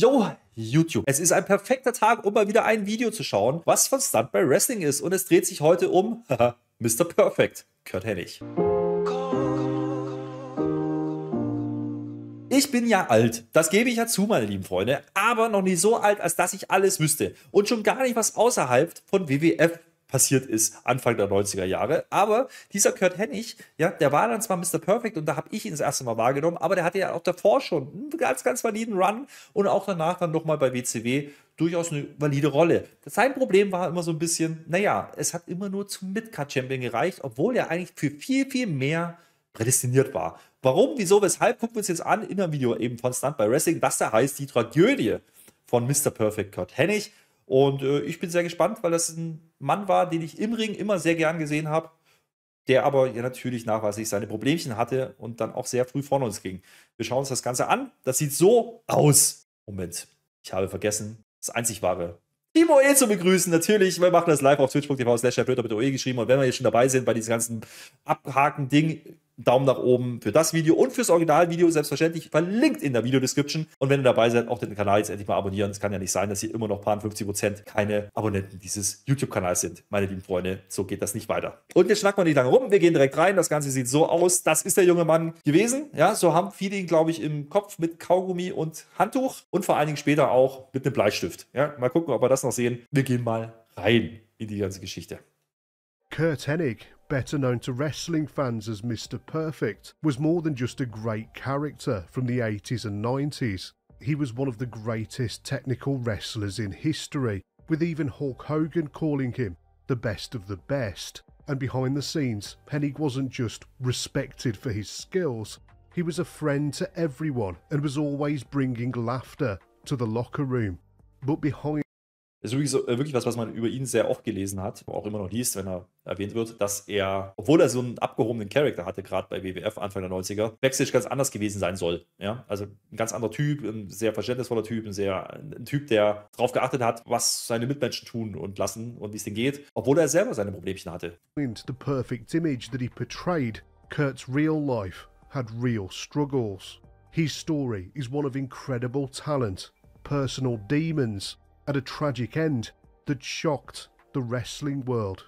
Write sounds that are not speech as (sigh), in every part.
Yo, YouTube. Es ist ein perfekter Tag, um mal wieder ein Video zu schauen, was von Stunt by Wrestling ist. Und es dreht sich heute um (laughs) Mr. Perfect, Kurt Hennig. Ich bin ja alt, das gebe ich ja zu, meine lieben Freunde, aber noch nie so alt, als dass ich alles wüsste und schon gar nicht was außerhalb von WWF passiert ist, Anfang der 90er Jahre. Aber dieser Kurt Hennig, ja, der war dann zwar Mr. Perfect und da habe ich ihn das erste Mal wahrgenommen, aber der hatte ja auch davor schon einen ganz, ganz validen Run und auch danach dann nochmal bei WCW durchaus eine valide Rolle. Sein Problem war immer so ein bisschen, naja, es hat immer nur zum Midcard-Champion gereicht, obwohl er eigentlich für viel, viel mehr prädestiniert war. Warum, wieso, weshalb, gucken wir uns jetzt an in einem Video eben von Stunt by Wrestling, was da heißt, die Tragödie von Mr. Perfect Kurt Hennig. Und äh, ich bin sehr gespannt, weil das ein Mann war, den ich im Ring immer sehr gern gesehen habe, der aber ja natürlich nachweislich seine Problemchen hatte und dann auch sehr früh vorne uns ging. Wir schauen uns das Ganze an. Das sieht so aus. Moment, ich habe vergessen, das einzig wahre Timo E zu begrüßen, natürlich. Wir machen das live auf twitch.tv slash mit OE geschrieben. Und wenn wir jetzt schon dabei sind bei diesem ganzen Abhaken-Ding, Daumen nach oben für das Video und fürs Originalvideo selbstverständlich verlinkt in der Videodescription. Und wenn ihr dabei seid, auch den Kanal jetzt endlich mal abonnieren. Es kann ja nicht sein, dass hier immer noch paar 50 Prozent keine Abonnenten dieses YouTube-Kanals sind. Meine lieben Freunde, so geht das nicht weiter. Und jetzt schnacken wir nicht lange rum. Wir gehen direkt rein. Das Ganze sieht so aus. Das ist der junge Mann gewesen. Ja, so haben viele ihn, glaube ich, im Kopf mit Kaugummi und Handtuch und vor allen Dingen später auch mit einem Bleistift. Ja, mal gucken, ob wir das noch sehen. Wir gehen mal rein in die ganze Geschichte. Kurt Hennig better known to wrestling fans as Mr. Perfect, was more than just a great character from the 80s and 90s. He was one of the greatest technical wrestlers in history, with even Hulk Hogan calling him the best of the best. And behind the scenes, Hennig wasn't just respected for his skills, he was a friend to everyone and was always bringing laughter to the locker room. But behind ist wirklich, so, äh, wirklich was, was man über ihn sehr oft gelesen hat, auch immer noch liest, wenn er erwähnt wird, dass er, obwohl er so einen abgehobenen Charakter hatte, gerade bei WWF Anfang der 90er, Backstage ganz anders gewesen sein soll. Ja? Also ein ganz anderer Typ, ein sehr verständnisvoller Typ, ein, sehr, ein Typ, der darauf geachtet hat, was seine Mitmenschen tun und lassen und wie es denen geht, obwohl er selber seine Problemchen hatte. The perfect image that he portrayed, Kurt's real life had real struggles. His story is one of incredible talent, personal demons, at a tragic end that shocked the wrestling world.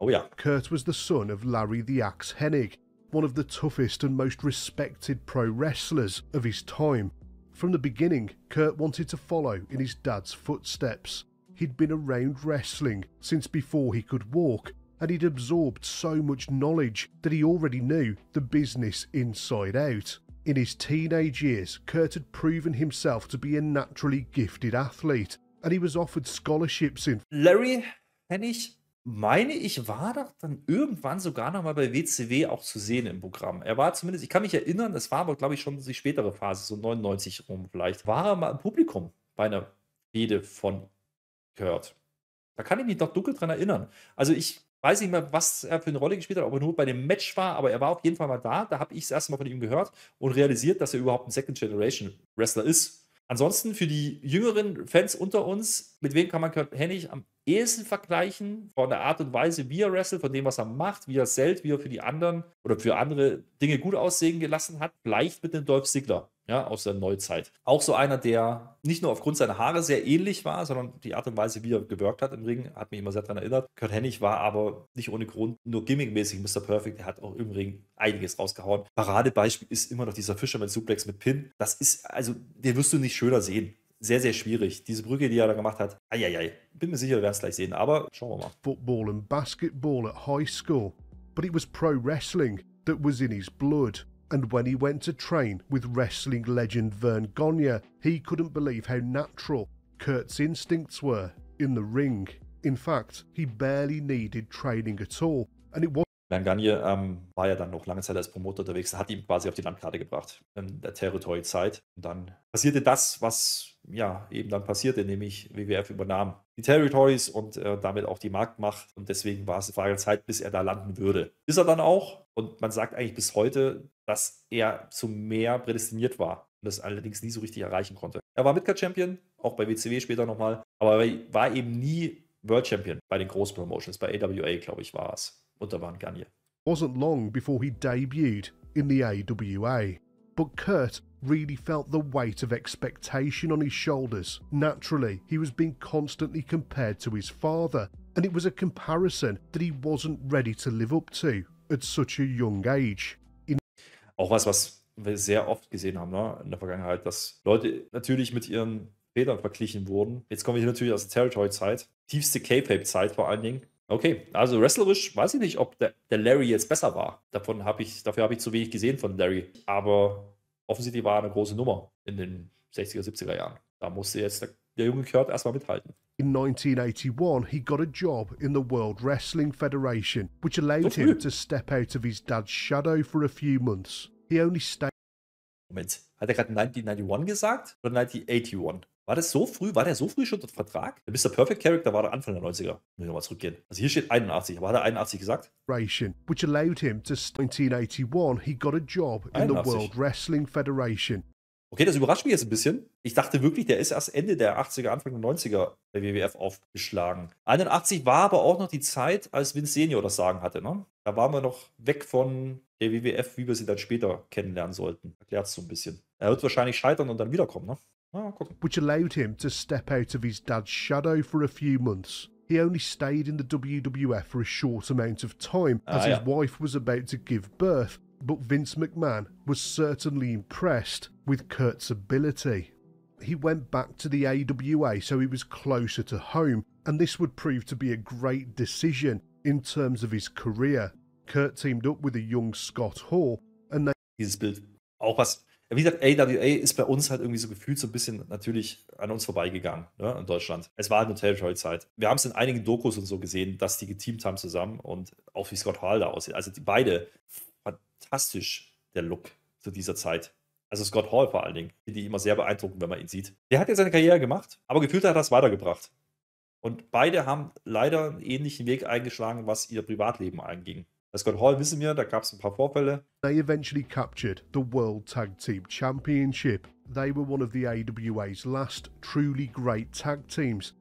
Oh, yeah. Kurt was the son of Larry the Axe Hennig, one of the toughest and most respected pro wrestlers of his time. From the beginning, Kurt wanted to follow in his dad's footsteps. He'd been around wrestling since before he could walk, and he'd absorbed so much knowledge that he already knew the business inside out. In his teenage years, Kurt had proven himself to be a naturally gifted athlete and he was offered scholarships in. Larry Hennig, meine ich, war doch dann irgendwann sogar noch mal bei WCW auch zu sehen im Programm. Er war zumindest, ich kann mich erinnern, es war aber, glaube ich, schon die spätere Phase, so 99 rum vielleicht, war er mal im Publikum bei einer Rede von Kurt. Da kann ich mich doch dunkel dran erinnern. Also ich weiß nicht mehr, was er für eine Rolle gespielt hat, ob er nur bei dem Match war, aber er war auf jeden Fall mal da. Da habe ich das erste Mal von ihm gehört und realisiert, dass er überhaupt ein Second Generation Wrestler ist. Ansonsten für die jüngeren Fans unter uns, mit wem kann man Kurt Hennig am Esel vergleichen von der Art und Weise, wie er wrestelt, von dem, was er macht, wie er zählt, wie er für die anderen oder für andere Dinge gut aussehen gelassen hat, gleicht mit dem Dolph Ziggler. Ja, aus der Neuzeit. Auch so einer, der nicht nur aufgrund seiner Haare sehr ähnlich war, sondern die Art und Weise, wie er gewirkt hat im Ring, hat mich immer sehr daran erinnert. Kurt Hennig war aber nicht ohne Grund nur gimmickmäßig Mr. Perfect. Er hat auch im Ring einiges rausgehauen. Paradebeispiel ist immer noch dieser Fisherman Suplex mit Pin. Das ist, also, den wirst du nicht schöner sehen. sehr, sehr schwierig. Diese Brücke, die er da gemacht hat, eieiei. Bin mir sicher, wir werden es gleich sehen, aber schauen wir mal. Football and basketball at high school, but it was pro wrestling that was in his blood. And when he went to train with wrestling legend Vern Gagne, he couldn't believe how natural Kurt's instincts were in the ring. In fact, he barely needed training at all, and it was Bern Garnier ähm, war ja dann noch lange Zeit als Promoter unterwegs, hat ihn quasi auf die Landkarte gebracht in der Territory-Zeit. Und dann passierte das, was ja eben dann passierte, nämlich WWF übernahm die Territories und äh, damit auch die Marktmacht. Und deswegen war es eine Frage der Zeit, bis er da landen würde. Ist er dann auch. Und man sagt eigentlich bis heute, dass er zu mehr prädestiniert war und das allerdings nie so richtig erreichen konnte. Er war Midcard-Champion, auch bei WCW später nochmal, aber war eben nie World Champion bei den Großpromotions, bei AWA, glaube ich, war es. Utavan Ganya. Wasn't long before he debuted in the AWA, but Kurt really felt the weight of expectation on his shoulders. Naturally, he was being constantly compared to his father, and it was a comparison that he wasn't ready to live up to at such a young age. In Auch was, was wir sehr oft gesehen haben ne, in der Vergangenheit, dass Leute natürlich mit ihren Fehlern verglichen wurden. Jetzt kommen wir hier natürlich aus der Territory-Zeit, tiefste K-Pape-Zeit vor allen Dingen. Okay, also wrestlerisch weiß ich nicht, ob der, der Larry jetzt besser war. Davon hab ich, dafür habe ich zu wenig gesehen von Larry. Aber offensichtlich war er eine große Nummer in den 60er, 70er Jahren. Da musste jetzt der, der junge Kurt erstmal mithalten. In 1981, he got a job in the World Wrestling Federation, which allowed so him to step out of his dad's shadow for a few months. He only stayed. Moment, hat er gerade 1991 gesagt oder 1981? War das so früh? War der so früh schon dort Vertrag? Der Mr. Perfect Character war der Anfang der 90er. Muss ich nochmal zurückgehen. Also hier steht 81. Aber hat er 81 gesagt? Which allowed him to 1981, he got a job in 81. the World Wrestling Federation. Okay, das überrascht mich jetzt ein bisschen. Ich dachte wirklich, der ist erst Ende der 80er, Anfang der 90er bei WWF aufgeschlagen. 81 war aber auch noch die Zeit, als Vince Senior das Sagen hatte. Ne? Da waren wir noch weg von der WWF, wie wir sie dann später kennenlernen sollten. Erklärt es so ein bisschen. Er wird wahrscheinlich scheitern und dann wiederkommen, ne? Oh, which allowed him to step out of his dad's shadow for a few months. He only stayed in the WWF for a short amount of time ah, as uh, yeah. his wife was about to give birth, but Vince McMahon was certainly impressed with Kurt's ability. He went back to the AWA so he was closer to home, and this would prove to be a great decision in terms of his career. Kurt teamed up with a young Scott Hall, and they. Auch was wie gesagt, AWA ist bei uns halt irgendwie so gefühlt so ein bisschen natürlich an uns vorbeigegangen, ne, in Deutschland. Es war halt nur Territory-Zeit. Wir haben es in einigen Dokus und so gesehen, dass die geteamt haben zusammen und auch wie Scott Hall da aussieht. Also die beide, fantastisch der Look zu dieser Zeit. Also Scott Hall vor allen Dingen, finde ich immer sehr beeindruckend, wenn man ihn sieht. Der hat ja seine Karriere gemacht, aber gefühlt hat er es weitergebracht. Und beide haben leider einen ähnlichen Weg eingeschlagen, was ihr Privatleben anging. Scott Hall wissen wir, da gab es ein paar Vorfälle. They eventually captured the World Tag Team Championship. They were one of the AWA's last truly great tag teams.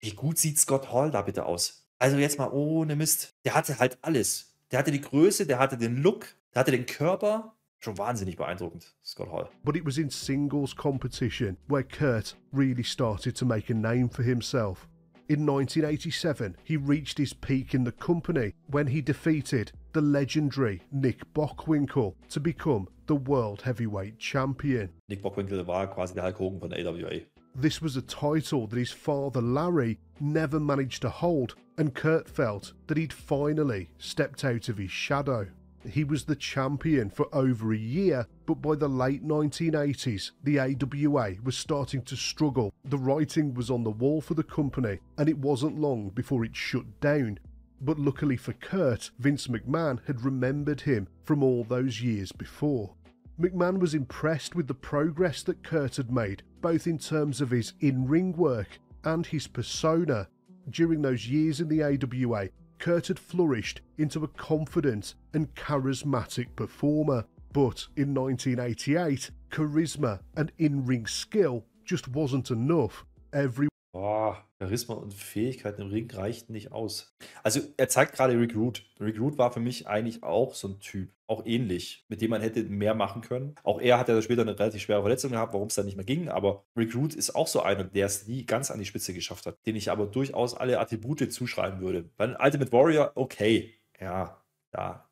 Wie gut sieht Scott Hall da bitte aus? Also jetzt mal ohne Mist. Der hatte halt alles. Der hatte die Größe, der hatte den Look, der hatte den Körper, Schon wahnsinnig beeindruckend, Scott Hall. But it was in singles competition where Kurt really started to make a name for himself. In 1987, he reached his peak in the company when he defeated the legendary Nick Bockwinkel to become the World Heavyweight Champion. Nick Bockwinkel war quasi der Hulk Hogan von AWA. This was a title that his father Larry never managed to hold, and Kurt felt that he'd finally stepped out of his shadow. He was the champion for over a year, but by the late 1980s, the AWA was starting to struggle. The writing was on the wall for the company, and it wasn't long before it shut down. But luckily for Kurt, Vince McMahon had remembered him from all those years before. McMahon was impressed with the progress that Kurt had made, both in terms of his in ring work and his persona. During those years in the AWA, Kurt had flourished into a confident and charismatic performer, but in 1988, charisma and in ring skill just wasn't enough. Every Boah, Charisma und Fähigkeiten im Ring reichten nicht aus. Also er zeigt gerade Recruit. Recruit war für mich eigentlich auch so ein Typ, auch ähnlich, mit dem man hätte mehr machen können. Auch er hat ja später eine relativ schwere Verletzung gehabt, warum es dann nicht mehr ging. Aber Recruit ist auch so einer, der es nie ganz an die Spitze geschafft hat, den ich aber durchaus alle Attribute zuschreiben würde. Bei Ultimate Warrior, okay, ja, da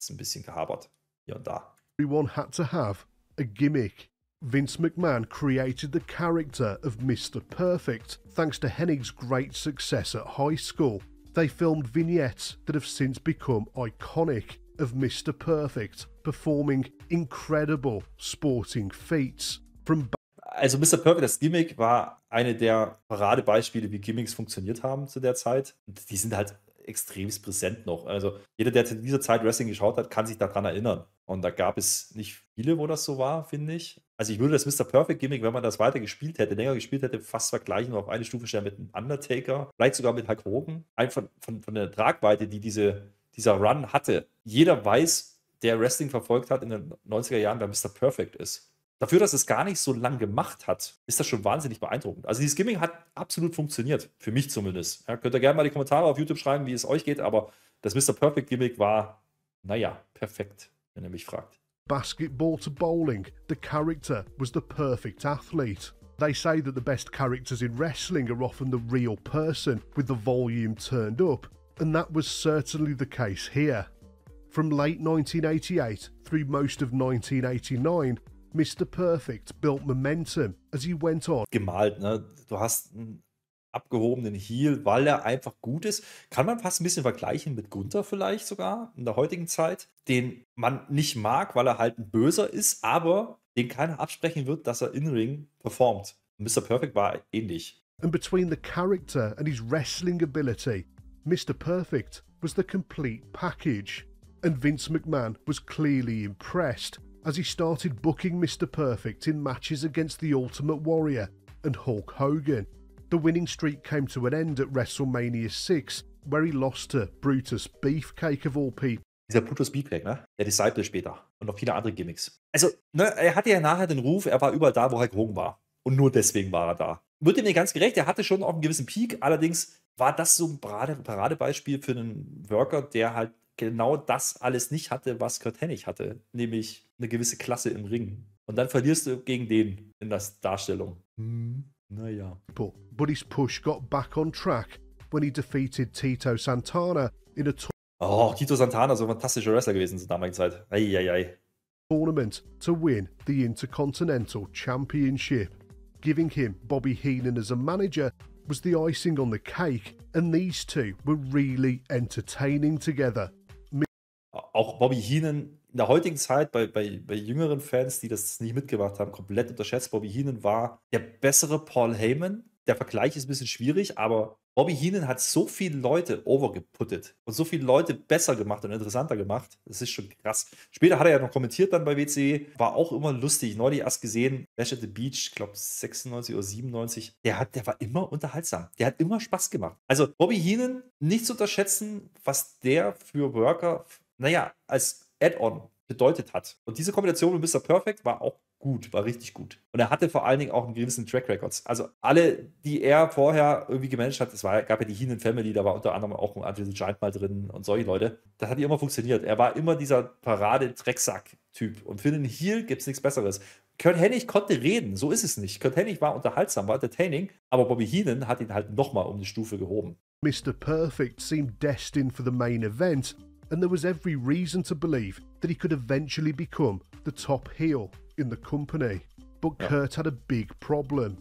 ist ein bisschen gehabert hier und da. Everyone had to have a gimmick. Vince McMahon created the character of Mr. Perfect thanks to Hennig's great success at high school. They filmed vignettes that have since become iconic of Mr. Perfect performing incredible sporting feats from also Mr. Perfect, das Gimmick war eine der Paradebeispiele, wie Gimmicks funktioniert haben zu der Zeit. Und die sind halt extrem präsent noch. Also jeder, der zu dieser Zeit Wrestling geschaut hat, kann sich daran erinnern. Und da gab es nicht viele, wo das so war, finde ich. Also ich würde das Mr. Perfect Gimmick, wenn man das weiter gespielt hätte, länger gespielt hätte, fast vergleichen auf eine Stufe stellen mit einem Undertaker, vielleicht sogar mit Hulk Hogan. Einfach von, von der Tragweite, die diese, dieser Run hatte. Jeder weiß, der Wrestling verfolgt hat in den 90er Jahren, wer Mr. Perfect ist. Dafür, dass es gar nicht so lang gemacht hat, ist das schon wahnsinnig beeindruckend. Also dieses Gimmick hat absolut funktioniert, für mich zumindest. Ja, könnt ihr gerne mal die Kommentare auf YouTube schreiben, wie es euch geht, aber das Mr. Perfect Gimmick war, naja, perfekt, wenn ihr mich fragt. basketball to bowling, the character was the perfect athlete. They say that the best characters in wrestling are often the real person with the volume turned up, and that was certainly the case here. From late 1988 through most of 1989, Mr. Perfect built momentum as he went on. Gemalt, ne? Du hast einen abgehobenen Heel, weil er einfach gut ist. Kann man fast ein bisschen vergleichen mit Gunther vielleicht sogar in der heutigen Zeit, den man nicht mag, weil er halt ein Böser ist, aber den keiner absprechen wird, dass er in Ring performt. Mr. Perfect war ähnlich. And between the character and his wrestling ability, Mr. Perfect was the complete package. And Vince McMahon was clearly impressed as he started booking Mr. Perfect in matches against the Ultimate Warrior and Hulk Hogan. The winning streak came to an end at WrestleMania 6, where he lost to Brutus Beefcake of all people. Dieser Brutus Beefcake, ne? Der Disciple später und noch viele andere Gimmicks. Also, ne, er hatte ja nachher den Ruf, er war überall da, wo Hulk Hogan war. Und nur deswegen war er da. Wird ihm nicht ganz gerecht, er hatte schon auch einen gewissen Peak, allerdings war das so ein Paradebeispiel für einen Worker, der halt genau das alles nicht hatte, was Kurt Hennig hatte, nämlich eine gewisse Klasse im Ring. Und dann verlierst du gegen den in der Darstellung. Mhm. There you are. But Buddy's push got back on track when he defeated Tito Santana in a tour- Oh, Tito Santana, so Wrestler gewesen zur damaligen Zeit. Tournament to win the Intercontinental Championship. Giving him Bobby Heenan as a manager was the icing on the cake, and these two were really entertaining together. Auch Bobby Heenan in der heutigen Zeit bei, bei, bei jüngeren Fans, die das nicht mitgemacht haben, komplett unterschätzt. Bobby Heenan war der bessere Paul Heyman. Der Vergleich ist ein bisschen schwierig, aber Bobby Heenan hat so viele Leute overgeputtet und so viele Leute besser gemacht und interessanter gemacht. Das ist schon krass. Später hat er ja noch kommentiert dann bei WCE. War auch immer lustig. Neulich erst gesehen, Bash at the Beach, ich glaube 96 oder 97. Der, hat, der war immer unterhaltsam. Der hat immer Spaß gemacht. Also Bobby Heenan, nicht zu unterschätzen, was der für Worker, naja, als Add-on bedeutet hat. Und diese Kombination mit Mr. Perfect war auch gut, war richtig gut. Und er hatte vor allen Dingen auch einen gewissen Track Records. Also alle, die er vorher irgendwie gemanagt hat, es gab ja die Heenan Family, da war unter anderem auch ein Andrew the Giant mal drin und solche Leute. Das hat immer funktioniert. Er war immer dieser Parade-Drecksack-Typ. Und für den Heel gibt es nichts Besseres. Kurt Hennig konnte reden, so ist es nicht. Kurt Hennig war unterhaltsam, war entertaining, aber Bobby Heenan hat ihn halt nochmal um die Stufe gehoben. Mr. Perfect seemed destined for the main event and there was every reason to believe that he could eventually become the top heel in the company. But yeah. Kurt had a big problem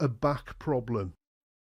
a back problem.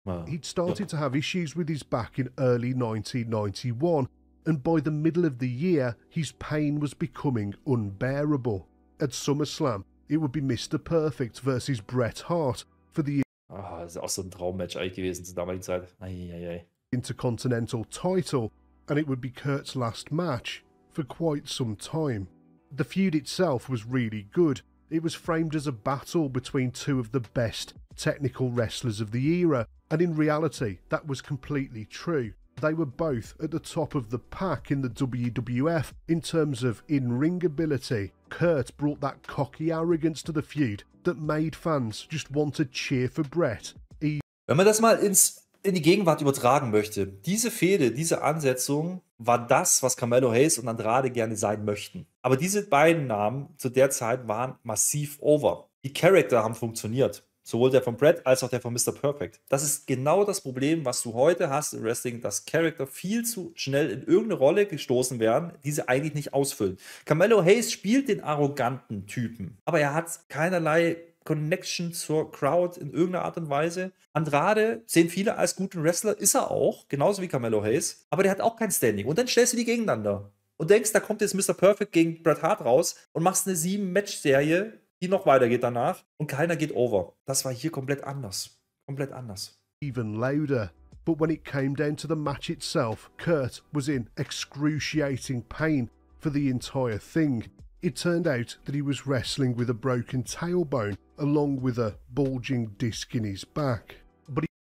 Wow. He'd started yeah. to have issues with his back in early 1991, and by the middle of the year, his pain was becoming unbearable. At SummerSlam, it would be Mr. Perfect versus Bret Hart for the. Ah, oh, gewesen damaligen Zeit. Intercontinental title and it would be Kurt's last match for quite some time. The feud itself was really good. It was framed as a battle between two of the best technical wrestlers of the era, and in reality, that was completely true. They were both at the top of the pack in the WWF in terms of in ring ability. Kurt brought that cocky arrogance to the feud that made fans just want to cheer for Brett. He Wenn man das mal ins in die Gegenwart übertragen möchte, diese Fehde, diese Ansetzung war das, was Carmelo Hayes und Andrade gerne sein möchten. Aber diese beiden Namen zu der Zeit waren massiv over. Die Charakter haben funktioniert. Sowohl der von Brad als auch der von Mr. Perfect. Das ist genau das Problem, was du heute hast im Wrestling, dass Charakter viel zu schnell in irgendeine Rolle gestoßen werden, die sie eigentlich nicht ausfüllen. Carmelo Hayes spielt den arroganten Typen, aber er hat keinerlei Connection zur Crowd in irgendeiner Art und Weise. Andrade sehen viele als guten Wrestler, ist er auch, genauso wie Carmelo Hayes, aber der hat auch kein Standing. Und dann stellst du die gegeneinander und denkst, da kommt jetzt Mr. Perfect gegen Bret Hart raus und machst eine sieben match serie die noch weitergeht danach und keiner geht over. Das war hier komplett anders. Komplett anders. Even louder. But when it came down to the match itself, Kurt was in excruciating pain for the entire thing. It turned out that he was wrestling with a broken tailbone along with a bulging disc in his back.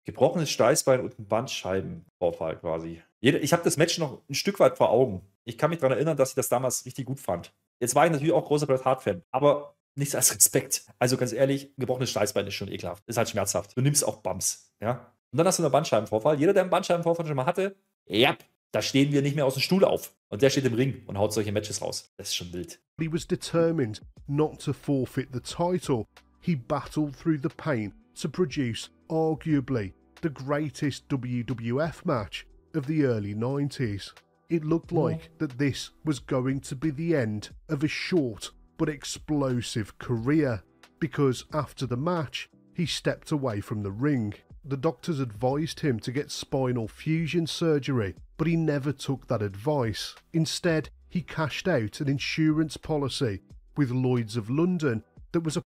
Gebrochenes Steißbein und ein Bandscheibenvorfall halt quasi. Ich habe das Match noch ein Stück weit vor Augen. Ich kann mich daran erinnern, dass ich das damals richtig gut fand. Jetzt war ich natürlich auch großer Bret Hart-Fan, aber nichts als Respekt. Also ganz ehrlich, ein gebrochenes Steißbein ist schon ekelhaft. Ist halt schmerzhaft. Du nimmst auch Bums. ja. Und dann hast du einen Bandscheibenvorfall. Jeder, der einen Bandscheibenvorfall schon mal hatte, ja, da stehen wir nicht mehr aus dem Stuhl auf. Und der steht im Ring und haut solche Matches raus. Das ist schon wild. He was determined not to forfeit the title. He battled through the pain to produce arguably the greatest WWF match of the early 90s. It looked hmm. like that this was going to be the end of a short but explosive career because after the match, he stepped away from the ring. The doctors advised him to get spinal fusion surgery but he never took that advice. Instead, he cashed out an insurance policy with Lloyds of London that was a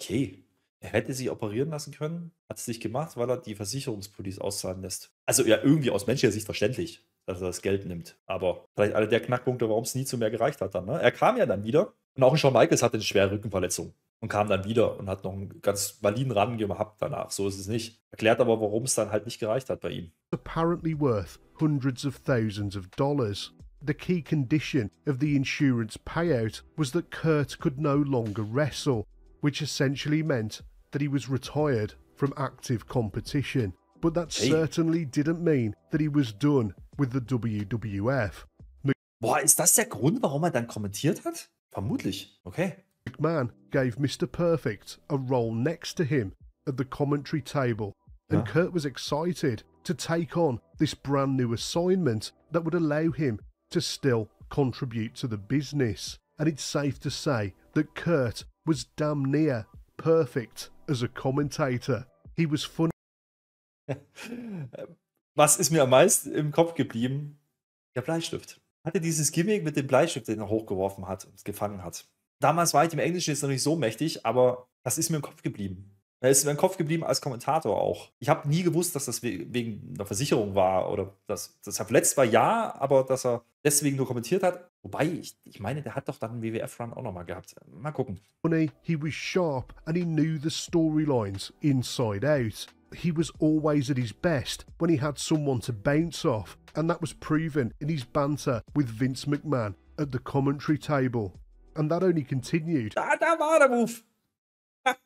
Okay. Er hätte sich operieren lassen können, hat es nicht gemacht, weil er die Versicherungspolice auszahlen lässt. Also ja, irgendwie aus menschlicher Sicht verständlich dass er das Geld nimmt. Aber vielleicht alle der Knackpunkte, warum es nie zu mehr gereicht hat dann. Ne? Er kam ja dann wieder und auch Shawn Michaels hatte eine schwere Rückenverletzung und kam dann wieder und hat noch einen ganz validen Run gehabt danach. So ist es nicht. Erklärt aber, warum es dann halt nicht gereicht hat bei ihm. Apparently worth hundreds of thousands of dollars. The key condition of the insurance payout was that Kurt could no longer wrestle, which essentially meant that he was retired from active competition. But that hey. certainly didn't mean that he was done with the WWF. Boah, ist das der Grund, warum er dann kommentiert hat? Vermutlich. Okay. McMahon gave Mr. Perfect a role next to him at the commentary table, and ja. Ah. Kurt was excited to take on this brand new assignment that would allow him to still contribute to the business. And it's safe to say that Kurt was damn near perfect as a commentator. He was funny. (laughs) was ist mir am meisten im Kopf geblieben? Der Bleistift. Hatte dieses Gimmick mit dem Bleistift, den er hochgeworfen hat und gefangen hat. Damals war ich im Englischen jetzt noch nicht so mächtig, aber das ist mir im Kopf geblieben. Er ist mir im Kopf geblieben als Kommentator auch. Ich habe nie gewusst, dass das wegen einer Versicherung war oder dass, dass er verletzt war, ja, aber dass er deswegen nur kommentiert hat. Wobei, ich, ich meine, der hat doch dann einen WWF-Run auch nochmal gehabt. Mal gucken. He was sharp and he knew the storylines inside out. he was always at his best when he had someone to bounce off, and that was proven in his banter with Vince McMahon at the commentary table. And that only continued. Da, ah, da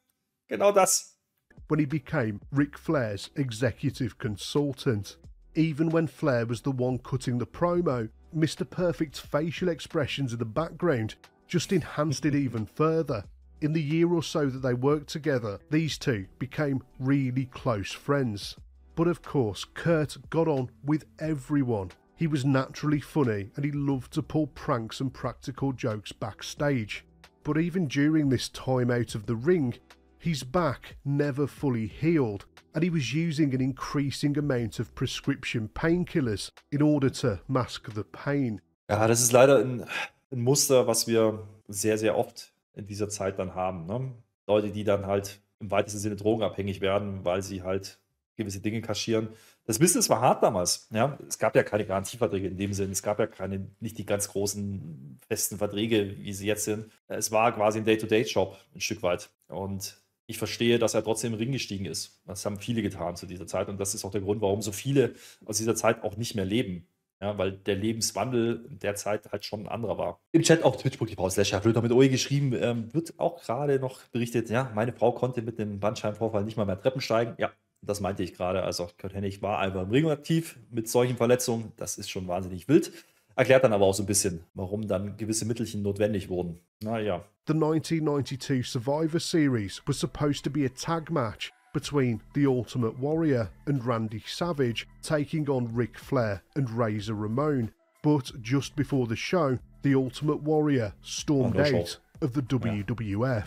When he became Ric Flair's executive consultant. Even when Flair was the one cutting the promo, Mr. Perfect's facial expressions in the background just enhanced it even further in the year or so that they worked together, these two became really close friends. But of course, Kurt got on with everyone. He was naturally funny and he loved to pull pranks and practical jokes backstage. But even during this time out of the ring, his back never fully healed and he was using an increasing amount of prescription painkillers in order to mask the pain. Ja, das ist leider ein, ein Muster, was wir sehr, sehr oft in dieser Zeit dann haben. Ne? Leute, die dann halt im weitesten Sinne drogenabhängig werden, weil sie halt gewisse Dinge kaschieren. Das Business war hart damals. Ja? Es gab ja keine Garantieverträge in dem Sinn. Es gab ja keine, nicht die ganz großen festen Verträge, wie sie jetzt sind. Es war quasi ein Day-to-Day-Job ein Stück weit. Und ich verstehe, dass er trotzdem im Ring gestiegen ist. Das haben viele getan zu dieser Zeit. Und das ist auch der Grund, warum so viele aus dieser Zeit auch nicht mehr leben. Ja, weil der Lebenswandel derzeit halt schon ein anderer war. Im Chat auf twitch.tv slash mit OE geschrieben, ähm, wird auch gerade noch berichtet, ja, meine Frau konnte mit dem Bandscheibenvorfall nicht mal mehr Treppen steigen. Ja, das meinte ich gerade. Also Kurt Hennig war einfach im Ring aktiv mit solchen Verletzungen. Das ist schon wahnsinnig wild. Erklärt dann aber auch so ein bisschen, warum dann gewisse Mittelchen notwendig wurden. Naja. The 1992 Survivor Series was supposed to be a tag match between The Ultimate Warrior and Randy Savage taking on Ric Flair and Razor Ramon, but just before the show, The Ultimate Warrior stormed out of the WWF. Ja.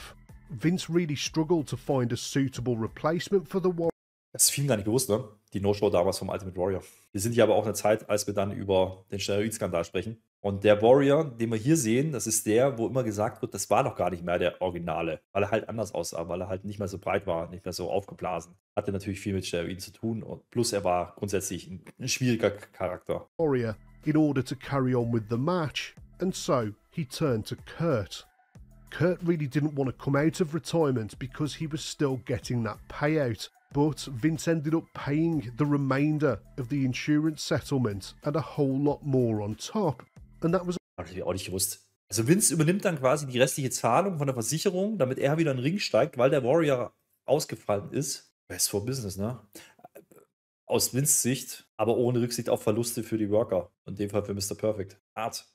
Vince really struggled to find a suitable replacement for the Warrior. Es ist vielen gar nicht bewusst, ne? Die No-Show damals vom Ultimate Warrior. Wir sind hier aber auch in der Zeit, als wir dann über den Steroid-Skandal sprechen. Und der Warrior, den wir hier sehen, das ist der, wo immer gesagt wird, das war doch gar nicht mehr der Originale, weil er halt anders aussah, weil er halt nicht mehr so breit war, nicht mehr so aufgeblasen. Hatte natürlich viel mit Steroiden zu tun und plus er war grundsätzlich ein, ein schwieriger Charakter. Warrior, in order to carry on with the match, and so he turned to Kurt. Kurt really didn't want to come out of retirement because he was still getting that payout, but Vince ended up paying the remainder of the insurance settlement and a whole lot more on top. Und dachte mir so, das habe ich auch nicht gewusst. Also Vince übernimmt dann quasi die restliche Zahlung von der Versicherung, damit er wieder in den Ring steigt, weil der Warrior ausgefallen ist. Best for Business, ne? Aus Vince Sicht, aber ohne Rücksicht auf Verluste für die Worker. In dem Fall für Mr. Perfect. Art.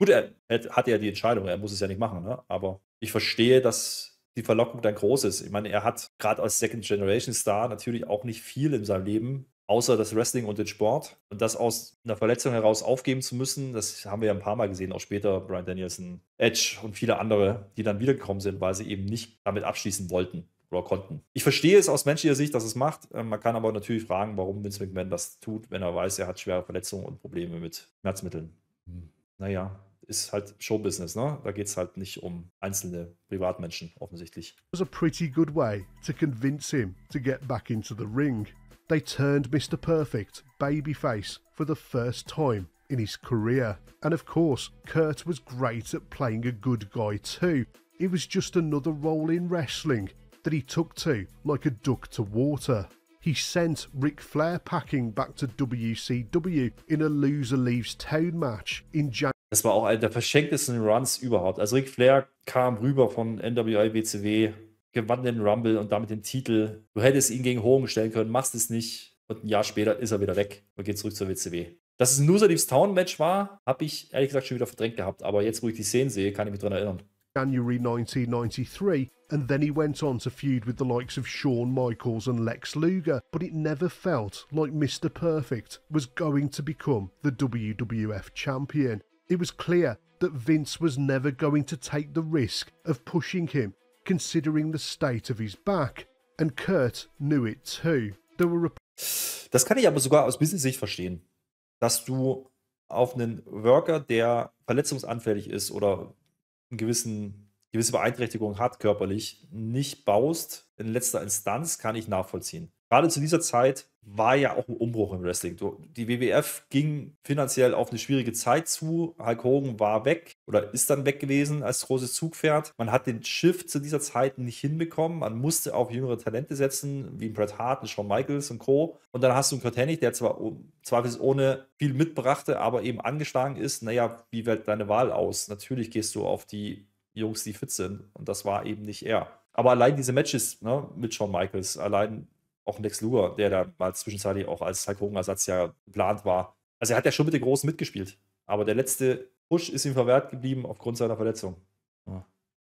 Gut, er hat ja die Entscheidung, er muss es ja nicht machen, ne? Aber ich verstehe, dass die Verlockung dann groß ist. Ich meine, er hat gerade als Second Generation Star natürlich auch nicht viel in seinem Leben, außer das Wrestling und den Sport. Und das aus einer Verletzung heraus aufgeben zu müssen, das haben wir ja ein paar Mal gesehen, auch später Brian Danielson, Edge und viele andere, die dann wiedergekommen sind, weil sie eben nicht damit abschließen wollten oder konnten. Ich verstehe es aus menschlicher Sicht, dass es macht. Ähm, man kann aber natürlich fragen, warum Vince McMahon das tut, wenn er weiß, er hat schwere Verletzungen und Probleme mit Schmerzmitteln. Hm. Naja, ist halt Showbusiness, ne? Da geht es halt nicht um einzelne Privatmenschen, offensichtlich. It was a pretty good way to convince him to get back into the ring. they turned Mr. Perfect babyface for the first time in his career. And of course, Kurt was great at playing a good guy too. It was just another role in wrestling that he took to like a duck to water. He sent Ric Flair packing back to WCW in a Loser Leaves Town match in January. Das war auch einer der verschenktesten Runs überhaupt. Also Ric Flair kam rüber von NWI WCW gewann den Rumble und damit den Titel. Du hättest ihn gegen Hogan stellen können, machst es nicht. Und ein Jahr später ist er wieder weg und geht zurück zur WCW. Dass es ein Loser Leaves Town Match war, habe ich ehrlich gesagt schon wieder verdrängt gehabt. Aber jetzt, wo ich die Szenen sehe, kann ich mich daran erinnern. January 1993, and then he went on to feud with the likes of Shawn Michaels and Lex Luger, but it never felt like Mr. Perfect was going to become the WWF champion. It was clear that Vince was never going to take the risk of pushing him considering the state of his back. And Kurt knew it too. There were das kann ich aber sogar aus Business-Sicht verstehen, dass du auf einen Worker, der verletzungsanfällig ist oder einen gewissen gewisse Beeinträchtigung hat körperlich, nicht baust, in letzter Instanz kann ich nachvollziehen. Gerade zu dieser Zeit war ja auch ein Umbruch im Wrestling. Die WWF ging finanziell auf eine schwierige Zeit zu. Hulk Hogan war weg oder ist dann weg gewesen, als großes Zugpferd. Man hat den Shift zu dieser Zeit nicht hinbekommen. Man musste auf jüngere Talente setzen, wie Bret Hart und Shawn Michaels und Co. Und dann hast du einen Kurt Hennig, der zwar zweifelsohne viel mitbrachte, aber eben angeschlagen ist. Naja, wie wählt deine Wahl aus? Natürlich gehst du auf die Jungs, die fit sind. Und das war eben nicht er. Aber allein diese Matches ne, mit Shawn Michaels, allein auch Lex Luger, der da mal zwischenzeitlich auch als Hulk Hogan-Ersatz ja geplant war. Also er hat ja schon mit den Großen mitgespielt. Aber der letzte Push ist ihm verwehrt geblieben aufgrund seiner Verletzung.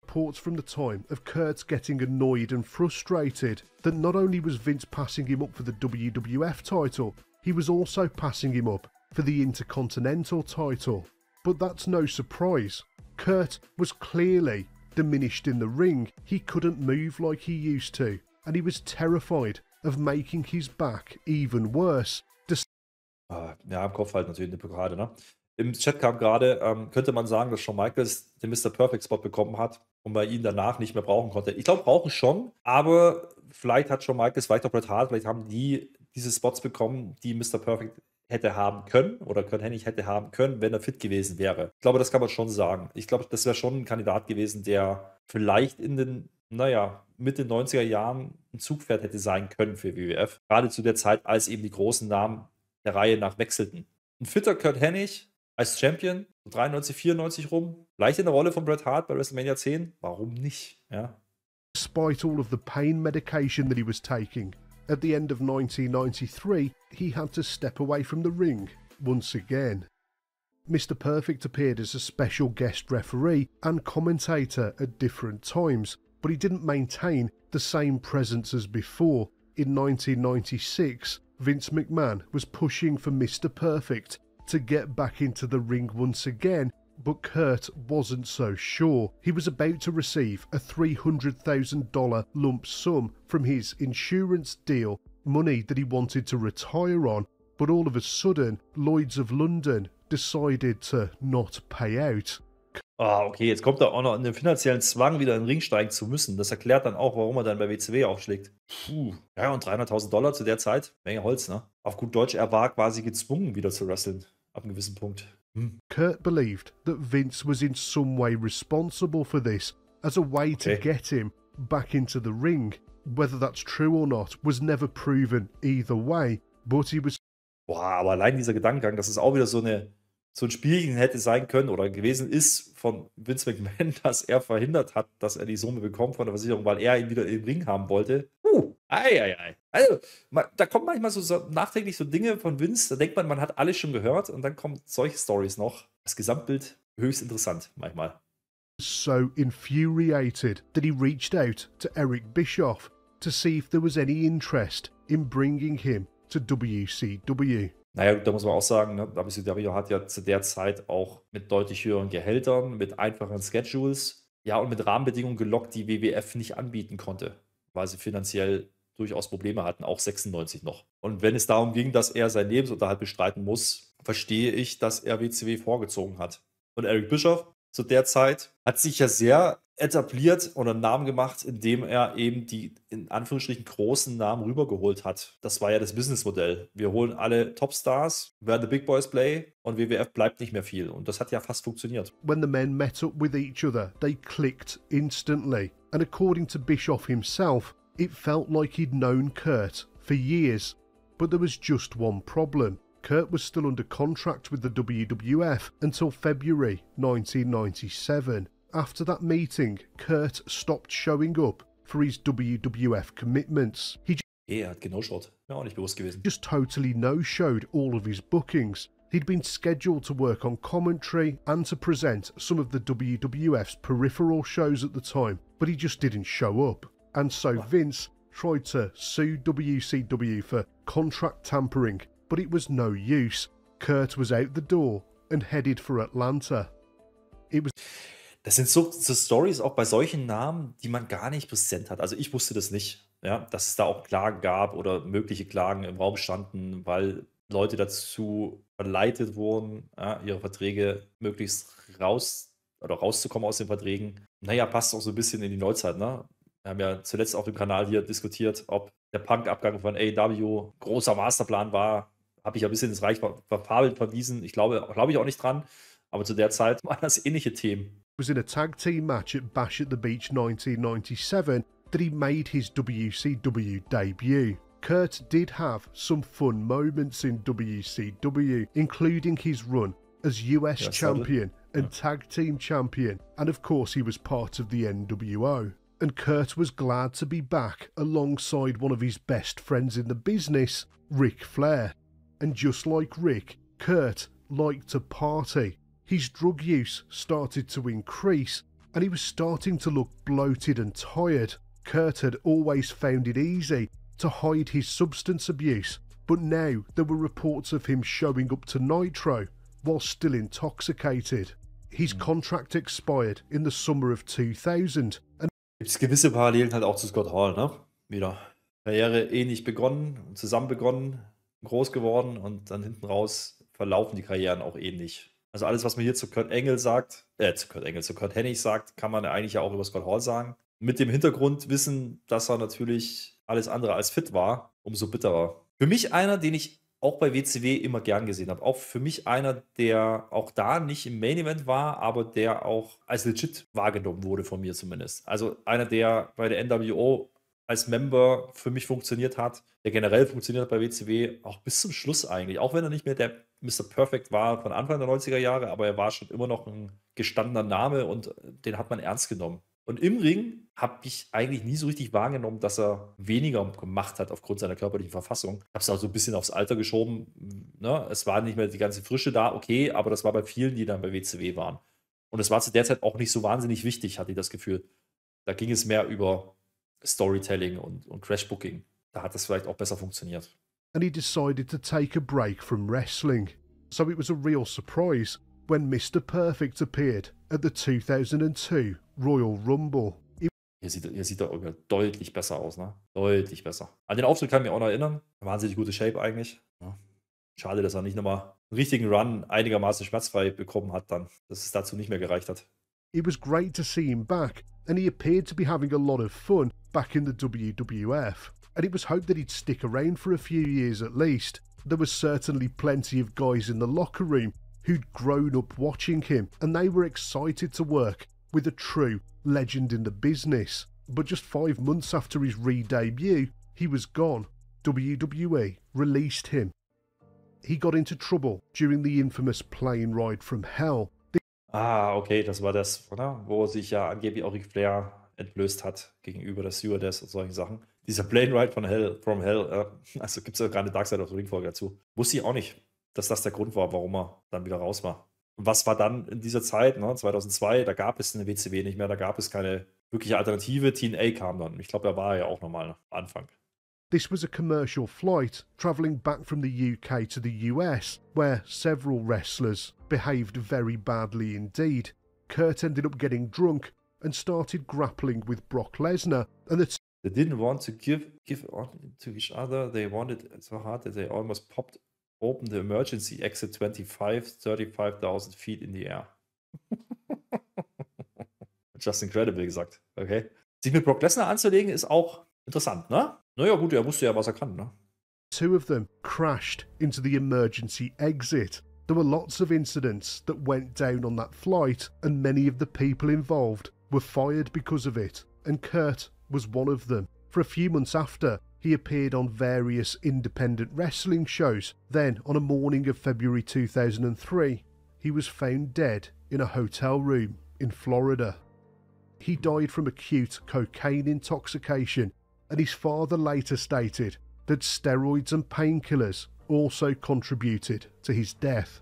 reports from the time of Kurtz getting annoyed and frustrated that not only was Vince passing him up for the WWF title, he was also passing him up for the Intercontinental title. But that's no surprise. Kurt was clearly diminished in the ring, he couldn't move like he used to, and he was terrified of making his back even worse. Uh, ja, im Kopf halt natürlich eine Blockade, ne? im Chat kam gerade, ähm, könnte man sagen, dass Shawn Michaels den Mr. Perfect Spot bekommen hat und bei ihn danach nicht mehr brauchen konnte. Ich glaube, brauchen schon, aber vielleicht hat Shawn Michaels, weiter auch Bret Hart, vielleicht haben die diese Spots bekommen, die Mr. Perfect hätte haben können oder Kurt Hennig hätte haben können, wenn er fit gewesen wäre. Ich glaube, das kann man schon sagen. Ich glaube, das wäre schon ein Kandidat gewesen, der vielleicht in den, naja, Mitte 90er Jahren ein Zugpferd hätte sein können für WWF. Gerade zu der Zeit, als eben die großen Namen der Reihe nach wechselten. Ein fitter Kurt Hennig als Champion, um 93, 94 rum. Leicht in der Rolle von Bret Hart bei WrestleMania 10. Warum nicht? Ja. Despite all of the pain medication that he was taking, at the end of 1993, he had to step away from the ring once again. Mr. Perfect appeared as a special guest referee and commentator at different times, but he didn't maintain the same presence as before. In 1996, Vince McMahon was pushing for Mr. Perfect to get back into the ring once again, but Kurt wasn't so sure. He was about to receive a $300,000 lump sum from his insurance deal, money that he wanted to retire on, but all of a sudden, Lloyds of London decided to not pay out. Ah, okay, jetzt kommt er auch noch in den finanziellen Zwang, wieder in den Ring steigen zu müssen. Das erklärt dann auch, warum er dann bei WCW aufschlägt. Puh, ja, und 300.000 Dollar zu der Zeit, Menge Holz, ne? Auf gut Deutsch, er war quasi gezwungen, wieder zu wrestlen ab einem gewissen Punkt. Hmm. Kurt believed that Vince was in some way responsible for this as a way okay. to get him back into the ring. Whether that's true or not was never proven either way, but he was. Boah, aber allein dieser Gedankengang, dass es auch wieder so, eine, so ein Spielchen hätte sein können oder gewesen ist von Vince McMahon, (laughs) dass er verhindert hat, dass er die Summe bekommt von der Versicherung, weil er ihn wieder im Ring haben wollte. Uh, ei, ei, ei. Also, man, da kommen manchmal so, so, nachträglich so Dinge von Vince, da denkt man, man hat alles schon gehört und dann kommen solche Stories noch. Das Gesamtbild höchst interessant manchmal. So infuriated that he reached out to Eric Bischoff to see if there was any interest in bringing him to WCW. Naja, da muss man auch sagen, ne, WCW hat ja zu der Zeit auch mit deutlich höheren Gehältern, mit einfachen Schedules, ja, und mit Rahmenbedingungen gelockt, die WWF nicht anbieten konnte weil sie finanziell durchaus Probleme hatten, auch 96 noch. Und wenn es darum ging, dass er seinen Lebensunterhalt bestreiten muss, verstehe ich, dass er WCW vorgezogen hat. Und Eric Bischoff zu der Zeit hat sich ja sehr etabliert und einen Namen gemacht, indem er eben die in Anführungsstrichen großen Namen rübergeholt hat. Das war ja das Businessmodell. Wir holen alle Topstars, werden the Big Boys play und WWF bleibt nicht mehr viel. Und das hat ja fast funktioniert. When the men met up with each other, they clicked instantly. And according to Bischoff himself, it felt like he'd known Kurt for years. But there was just one problem. Kurt was still under contract with the WWF until February 1997. After that meeting, Kurt stopped showing up for his WWF commitments. He Just totally no-showed all of his bookings. He'd been scheduled to work on commentary and to present some of the WWF's peripheral shows at the time, but he just didn't show up. And so wow. Vince tried to sue WCW for contract tampering, but it was no use. Kurt was out the door and headed for Atlanta. It was. das sind so, so Stories auch bei solchen Namen, die man gar nicht präsent hat. Also ich wusste das nicht, ja, dass es da auch Klagen gab oder mögliche Klagen im Raum standen, weil Leute dazu verleitet wurden, ja, ihre Verträge möglichst raus oder rauszukommen aus den Verträgen. Naja, passt auch so ein bisschen in die Neuzeit, ne? Wir haben ja zuletzt auf dem Kanal hier diskutiert, ob der Punk-Abgang von AEW großer Masterplan war. Habe ich ein bisschen ins Reich verfabelt verwiesen. Ich glaube, glaube ich auch nicht dran. Aber zu der Zeit (laughs) waren das ähnliche Themen. was in a tag team match at Bash at the Beach 1997 that he made his WCW debut. Kurt did have some fun moments in WCW, including his run as US yeah, champion and yeah. tag team champion, and of course, he was part of the NWO. And Kurt was glad to be back alongside one of his best friends in the business, Ric Flair. And just like Rick, Kurt liked to party his drug use started to increase and he was starting to look bloated and tired. Kurt had always found it easy to hide his substance abuse, but now there were reports of him showing up to Nitro while still intoxicated. His hmm. contract expired in the summer of 2000. Gibt es gewisse Parallelen halt auch zu Scott Hall, ne? Wieder. Karriere ähnlich eh begonnen, zusammen begonnen, groß geworden und dann hinten raus verlaufen die Karrieren auch ähnlich. Eh Also alles, was man hier zu Kurt Engel sagt, äh, zu Kurt Engel, zu Kurt Hennig sagt, kann man eigentlich ja auch über Scott Hall sagen. Mit dem Hintergrundwissen, dass er natürlich alles andere als fit war, umso bitterer. Für mich einer, den ich auch bei WCW immer gern gesehen habe. Auch für mich einer, der auch da nicht im Main Event war, aber der auch als legit wahrgenommen wurde von mir zumindest. Also einer, der bei der NWO als Member für mich funktioniert hat, der generell funktioniert hat bei WCW, auch bis zum Schluss eigentlich. Auch wenn er nicht mehr der Mr. Perfect war von Anfang der 90er Jahre, aber er war schon immer noch ein gestandener Name und äh, den hat man ernst genommen. Und im Ring habe ich eigentlich nie so richtig wahrgenommen, dass er weniger gemacht hat aufgrund seiner körperlichen Verfassung. Ich habe es auch so ein bisschen aufs Alter geschoben. Ne? Es war nicht mehr die ganze Frische da, okay, aber das war bei vielen, die dann bei WCW waren. Und es war zu der Zeit auch nicht so wahnsinnig wichtig, hatte ich das Gefühl. Da ging es mehr über Storytelling und, und Crashbooking. Da hat das vielleicht auch besser funktioniert. And he decided to take a break from wrestling. So it was a real surprise when Mr. Perfect appeared at the 2002 Royal Rumble. Hier sieht, hier sieht er deutlich besser aus, ne? Deutlich besser. An den Auftritt kann ich mich auch noch erinnern. Wahnsinnig gute Shape eigentlich. Ja. Ne? Schade, dass er nicht nochmal einen richtigen Run einigermaßen schmerzfrei bekommen hat dann. Dass es dazu nicht mehr gereicht hat. It was great to see him back and he appeared to be having a lot of fun back in the WWF, and it was hoped that he'd stick around for a few years at least. There was certainly plenty of guys in the locker room who'd grown up watching him, and they were excited to work with a true legend in the business. But just five months after his re debut, he was gone. WWE released him. He got into trouble during the infamous plane ride from hell Ah, okay, das war das, oder? Wo sich ja angeblich auch Ric Flair entblößt hat gegenüber der Stewardess und solchen Sachen. Dieser Plane Ride von Hell, from Hell, äh, (laughs) also gibt es ja gerade Dark Side of the Ring Folge dazu. Wusste ich auch nicht, dass das der Grund war, warum er dann wieder raus war. Und was war dann in dieser Zeit, ne, 2002, da gab es eine WCW nicht mehr, da gab es keine wirkliche Alternative. TNA kam dann. Ich glaube, da war er ja auch nochmal am Anfang. This was a commercial flight travelling back from the UK to the US, where several wrestlers behaved very badly indeed. Kurt ended up getting drunk and started grappling with Brock Lesnar, and the t- they didn't want to give give on to each other. They wanted so hard that they almost popped open the emergency exit 25, 35,000 feet in the air. (laughs) Just incredible gesagt. Okay. Sich mit Brock Lesnar anzulegen ist auch Interessant, ne? Naja, gut, er wusste ja, was er kann, ne? Two of them crashed into the emergency exit. There were lots of incidents that went down on that flight, and many of the people involved were fired because of it, and Kurt was one of them. For a few months after, he appeared on various independent wrestling shows. Then, on a morning of February 2003, he was found dead in a hotel room in Florida. He died from acute cocaine intoxication and his father later stated that steroids and painkillers also contributed to his death.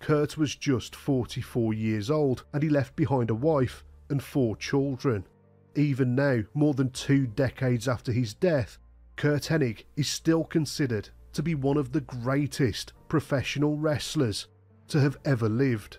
Kurt was just 44 years old and he left behind a wife and four children. Even now, more than two decades after his death, Kurt Hennig is still considered to be one of the greatest professional wrestlers to have ever lived.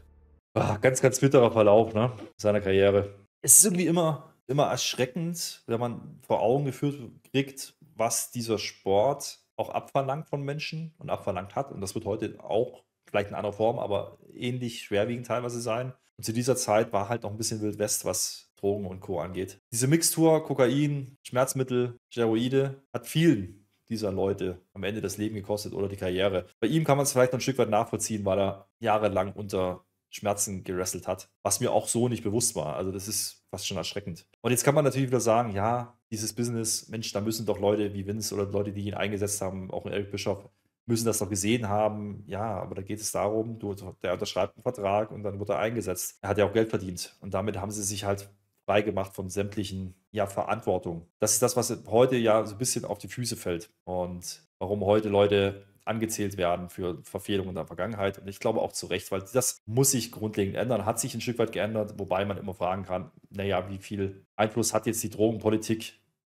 Ah, ganz, ganz bitterer Verlauf ne? seiner Karriere. Es ist irgendwie immer, immer erschreckend, wenn man vor Augen geführt kriegt, was dieser Sport auch abverlangt von Menschen und abverlangt hat. Und das wird heute auch vielleicht in anderer Form, aber ähnlich schwerwiegend teilweise sein. Und zu dieser Zeit war halt noch ein bisschen Wild West, was Drogen und Co. angeht. Diese Mixtur, Kokain, Schmerzmittel, Steroide hat vielen dieser Leute am Ende das Leben gekostet oder die Karriere. Bei ihm kann man es vielleicht noch ein Stück weit nachvollziehen, weil er jahrelang unter Schmerzen gerasselt hat, was mir auch so nicht bewusst war. Also das ist fast schon erschreckend. Und jetzt kann man natürlich wieder sagen, ja, dieses Business, Mensch, da müssen doch Leute wie Vince oder Leute, die ihn eingesetzt haben, auch Eric Bischoff, müssen das doch gesehen haben. Ja, aber da geht es darum, du, der unterschreibt einen Vertrag und dann wird er eingesetzt. Er hat ja auch Geld verdient. Und damit haben sie sich halt beigemacht von sämtlichen ja, Verantwortung. Das ist das, was heute ja so ein bisschen auf die Füße fällt. Und warum heute Leute angezählt werden für Verfehlungen in der Vergangenheit. Und ich glaube auch zu Recht, weil das muss sich grundlegend ändern, hat sich ein Stück weit geändert, wobei man immer fragen kann, naja, wie viel Einfluss hat jetzt die Drogenpolitik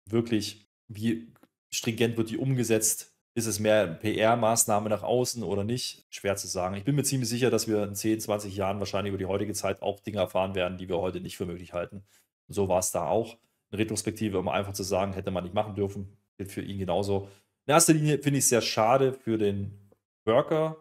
wirklich? Wie stringent wird die umgesetzt? Ist es mehr PR-Maßnahme nach außen oder nicht? Schwer zu sagen. Ich bin mir ziemlich sicher, dass wir in 10, 20 Jahren wahrscheinlich über die heutige Zeit auch Dinge erfahren werden, die wir heute nicht für möglich halten. so war es da auch. Eine Retrospektive, um einfach zu sagen, hätte man nicht machen dürfen, gilt für ihn genauso in erster Linie finde ich es sehr schade für den Worker,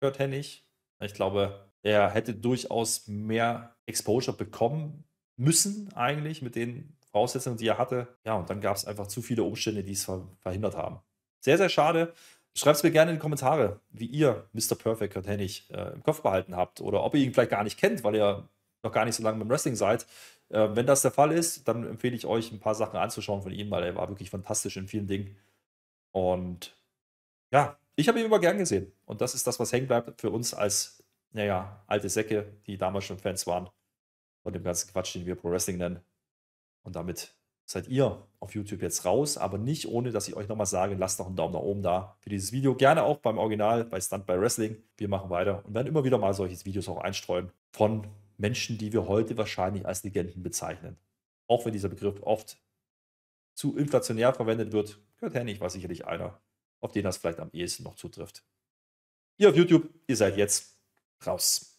Kurt Hennig. Ich glaube, er hätte durchaus mehr Exposure bekommen müssen, eigentlich, mit den Voraussetzungen, die er hatte. Ja, und dann gab es einfach zu viele Umstände, die es verhindert haben. Sehr, sehr schade. Schreibt es mir gerne in die Kommentare, wie ihr Mr. Perfect Kurt Hennig äh, im Kopf behalten habt oder ob ihr ihn vielleicht gar nicht kennt, weil ihr noch gar nicht so lange mit Wrestling seid. Äh, wenn das der Fall ist, dann empfehle ich euch, ein paar Sachen anzuschauen von ihm, weil er war wirklich fantastisch in vielen Dingen. Und ja, ich habe ihn immer gern gesehen. Und das ist das, was hängen bleibt für uns als, naja, alte Säcke, die damals schon Fans waren von dem ganzen Quatsch, den wir Pro Wrestling nennen. Und damit seid ihr auf YouTube jetzt raus, aber nicht ohne, dass ich euch nochmal sage, lasst doch einen Daumen nach oben da für dieses Video. Gerne auch beim Original, bei Stunt by Wrestling. Wir machen weiter und werden immer wieder mal solche Videos auch einstreuen von Menschen, die wir heute wahrscheinlich als Legenden bezeichnen. Auch wenn dieser Begriff oft zu inflationär verwendet wird. gehört Hennig war sicherlich einer, auf den das vielleicht am ehesten noch zutrifft. Ihr auf YouTube, ihr seid jetzt raus.